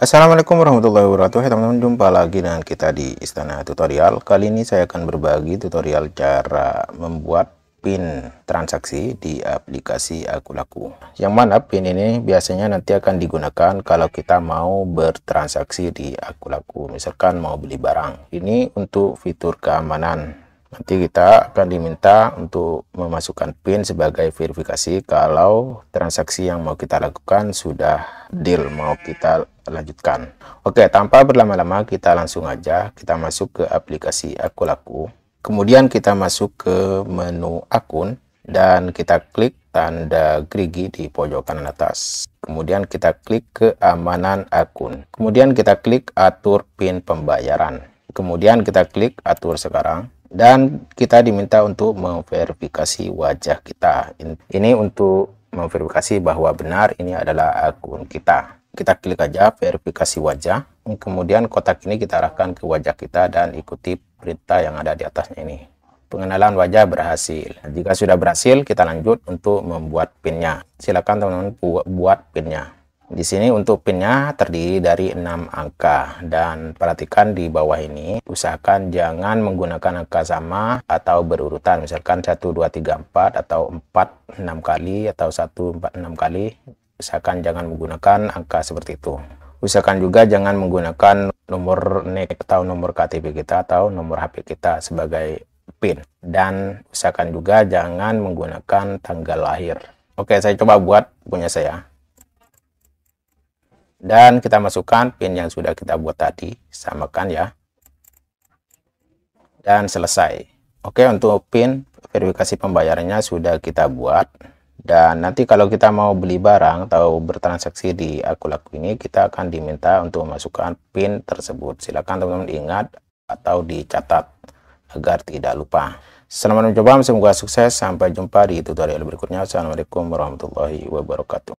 Assalamualaikum warahmatullahi wabarakatuh Hai teman-teman jumpa lagi dengan kita di Istana Tutorial kali ini saya akan berbagi tutorial cara membuat pin transaksi di aplikasi aku laku yang mana pin ini biasanya nanti akan digunakan kalau kita mau bertransaksi di aku laku misalkan mau beli barang ini untuk fitur keamanan nanti kita akan diminta untuk memasukkan PIN sebagai verifikasi kalau transaksi yang mau kita lakukan sudah deal mau kita lanjutkan oke tanpa berlama-lama kita langsung aja kita masuk ke aplikasi aku laku kemudian kita masuk ke menu akun dan kita klik tanda gerigi di pojok kanan atas. Kemudian kita klik keamanan akun. Kemudian kita klik atur PIN pembayaran. Kemudian kita klik atur sekarang dan kita diminta untuk memverifikasi wajah kita ini untuk memverifikasi bahwa benar ini adalah akun kita kita klik aja verifikasi wajah kemudian kotak ini kita arahkan ke wajah kita dan ikuti perintah yang ada di atasnya ini pengenalan wajah berhasil jika sudah berhasil kita lanjut untuk membuat pinnya silakan teman-teman buat pinnya di sini untuk pinnya terdiri dari 6 angka dan perhatikan di bawah ini usahakan jangan menggunakan angka sama atau berurutan misalkan 1 2 3 4 atau 4 6 kali atau 1 4 6 kali usahakan jangan menggunakan angka seperti itu. Usahakan juga jangan menggunakan nomor NIK atau nomor KTP kita atau nomor HP kita sebagai PIN dan usahakan juga jangan menggunakan tanggal lahir. Oke, saya coba buat punya saya dan kita masukkan pin yang sudah kita buat tadi samakan ya dan selesai Oke untuk pin verifikasi pembayarannya sudah kita buat dan nanti kalau kita mau beli barang atau bertransaksi di akulaku Laku ini kita akan diminta untuk memasukkan pin tersebut silahkan teman-teman ingat atau dicatat agar tidak lupa selamat mencoba semoga sukses sampai jumpa di tutorial berikutnya Assalamualaikum warahmatullahi wabarakatuh